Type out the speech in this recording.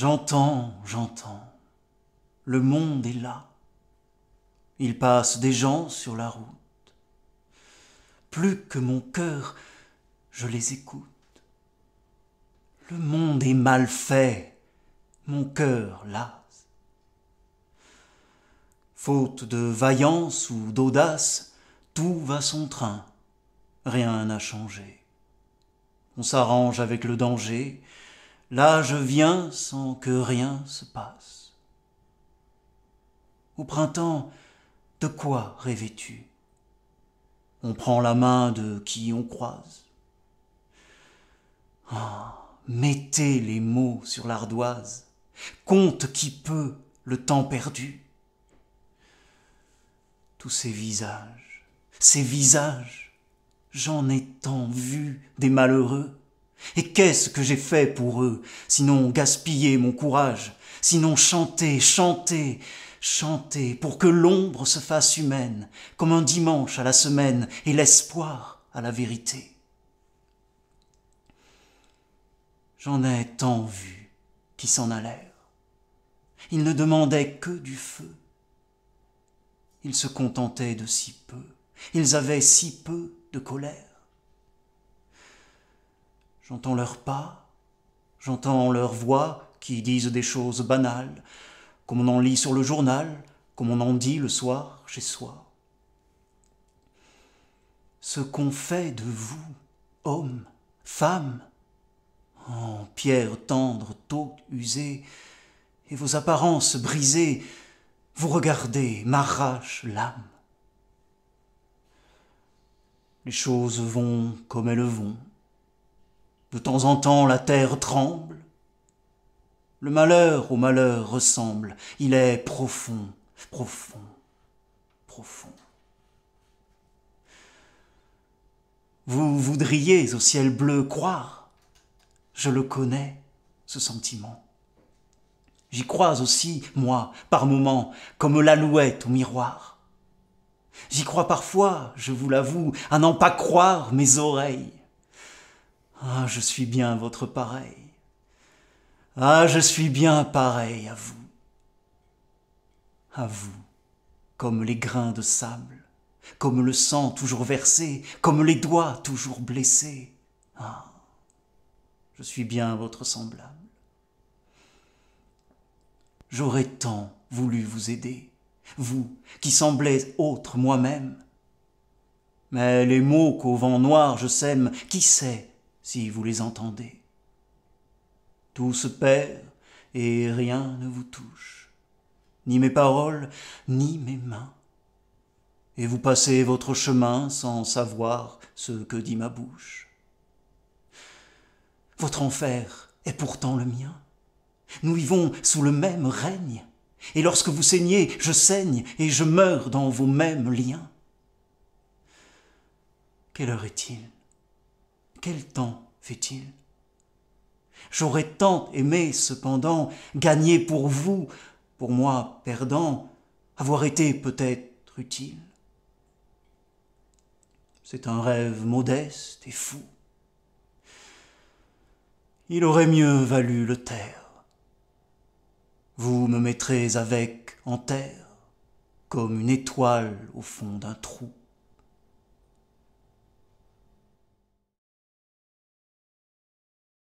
J'entends, j'entends. Le monde est là. Il passe des gens sur la route. Plus que mon cœur, je les écoute. Le monde est mal fait, mon cœur lasse. Faute de vaillance ou d'audace, tout va son train, rien n'a changé. On s'arrange avec le danger, Là je viens sans que rien se passe. Au printemps, de quoi rêvais-tu On prend la main de qui on croise. Ah, mettez les mots sur l'ardoise, compte qui peut le temps perdu. Tous ces visages, ces visages, j'en ai tant vu des malheureux. Et qu'est-ce que j'ai fait pour eux, sinon gaspiller mon courage, sinon chanter, chanter, chanter, pour que l'ombre se fasse humaine, comme un dimanche à la semaine, et l'espoir à la vérité. J'en ai tant vu qui s'en allèrent. Ils ne demandaient que du feu. Ils se contentaient de si peu, ils avaient si peu de colère. J'entends leurs pas, j'entends leurs voix qui disent des choses banales, comme on en lit sur le journal, comme on en dit le soir chez soi. Ce qu'on fait de vous, hommes, femmes, en pierre tendre, tôt usée, et vos apparences brisées, vous regardez, m'arrache l'âme. Les choses vont comme elles vont, de temps en temps la terre tremble. Le malheur au malheur ressemble, il est profond, profond, profond. Vous voudriez au ciel bleu croire, je le connais, ce sentiment. J'y crois aussi, moi, par moments, comme l'alouette au miroir. J'y crois parfois, je vous l'avoue, à n'en pas croire mes oreilles. Ah, je suis bien votre pareil. Ah, je suis bien pareil à vous. À vous, comme les grains de sable, comme le sang toujours versé, comme les doigts toujours blessés. Ah, je suis bien votre semblable. J'aurais tant voulu vous aider, vous qui semblez autre moi-même. Mais les mots qu'au vent noir je sème, qui sait si vous les entendez. Tout se perd et rien ne vous touche, ni mes paroles, ni mes mains. Et vous passez votre chemin sans savoir ce que dit ma bouche. Votre enfer est pourtant le mien. Nous vivons sous le même règne. Et lorsque vous saignez, je saigne et je meurs dans vos mêmes liens. Quelle heure est-il quel temps fait-il J'aurais tant aimé, cependant, gagner pour vous, pour moi perdant, avoir été peut-être utile. C'est un rêve modeste et fou. Il aurait mieux valu le taire. Vous me mettrez avec en terre, comme une étoile au fond d'un trou.